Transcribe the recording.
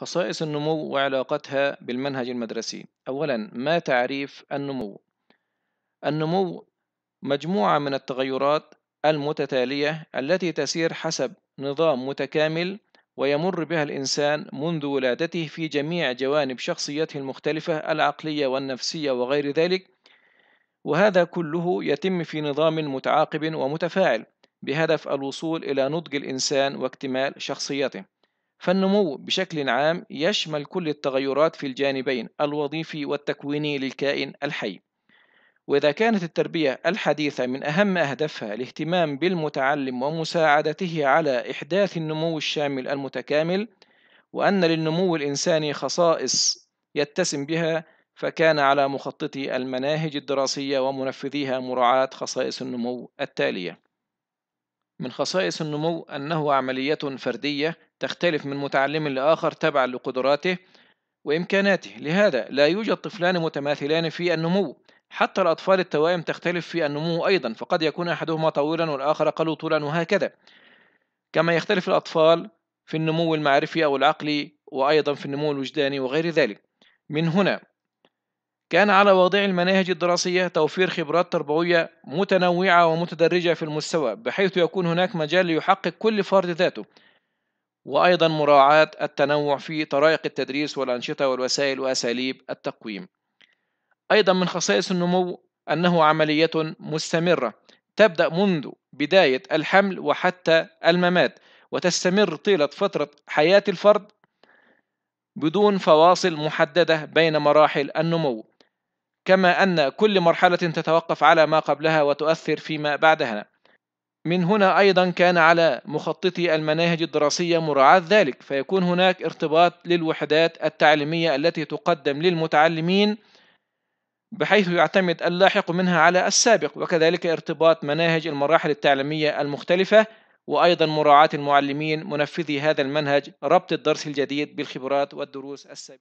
خصائص النمو وعلاقتها بالمنهج المدرسي أولا ما تعريف النمو النمو مجموعة من التغيرات المتتالية التي تسير حسب نظام متكامل ويمر بها الإنسان منذ ولادته في جميع جوانب شخصيته المختلفة العقلية والنفسية وغير ذلك وهذا كله يتم في نظام متعاقب ومتفاعل بهدف الوصول إلى نضج الإنسان واكتمال شخصيته فالنمو بشكل عام يشمل كل التغيرات في الجانبين الوظيفي والتكويني للكائن الحي وإذا كانت التربية الحديثة من أهم أهدافها الاهتمام بالمتعلم ومساعدته على إحداث النمو الشامل المتكامل وأن للنمو الإنساني خصائص يتسم بها فكان على مخططي المناهج الدراسية ومنفذيها مراعاة خصائص النمو التالية من خصائص النمو أنه عملية فردية تختلف من متعلم لآخر تبعا لقدراته وإمكاناته لهذا لا يوجد طفلان متماثلان في النمو حتى الأطفال التوائم تختلف في النمو أيضا فقد يكون أحدهما طويلا والآخر أقل طولا وهكذا كما يختلف الأطفال في النمو المعرفي أو العقلي وأيضا في النمو الوجداني وغير ذلك من هنا كان على وضع المناهج الدراسية توفير خبرات تربوية متنوعة ومتدرجة في المستوى بحيث يكون هناك مجال ليحقق كل فرد ذاته وأيضا مراعاة التنوع في طرائق التدريس والأنشطة والوسائل وأساليب التقويم أيضا من خصائص النمو أنه عملية مستمرة تبدأ منذ بداية الحمل وحتى الممات وتستمر طيلة فترة حياة الفرد بدون فواصل محددة بين مراحل النمو كما أن كل مرحلة تتوقف على ما قبلها وتؤثر فيما بعدها من هنا أيضا كان على مخططي المناهج الدراسية مراعاة ذلك فيكون هناك ارتباط للوحدات التعليمية التي تقدم للمتعلمين بحيث يعتمد اللاحق منها على السابق وكذلك ارتباط مناهج المراحل التعليمية المختلفة وأيضا مراعاة المعلمين منفذي هذا المنهج ربط الدرس الجديد بالخبرات والدروس السابقة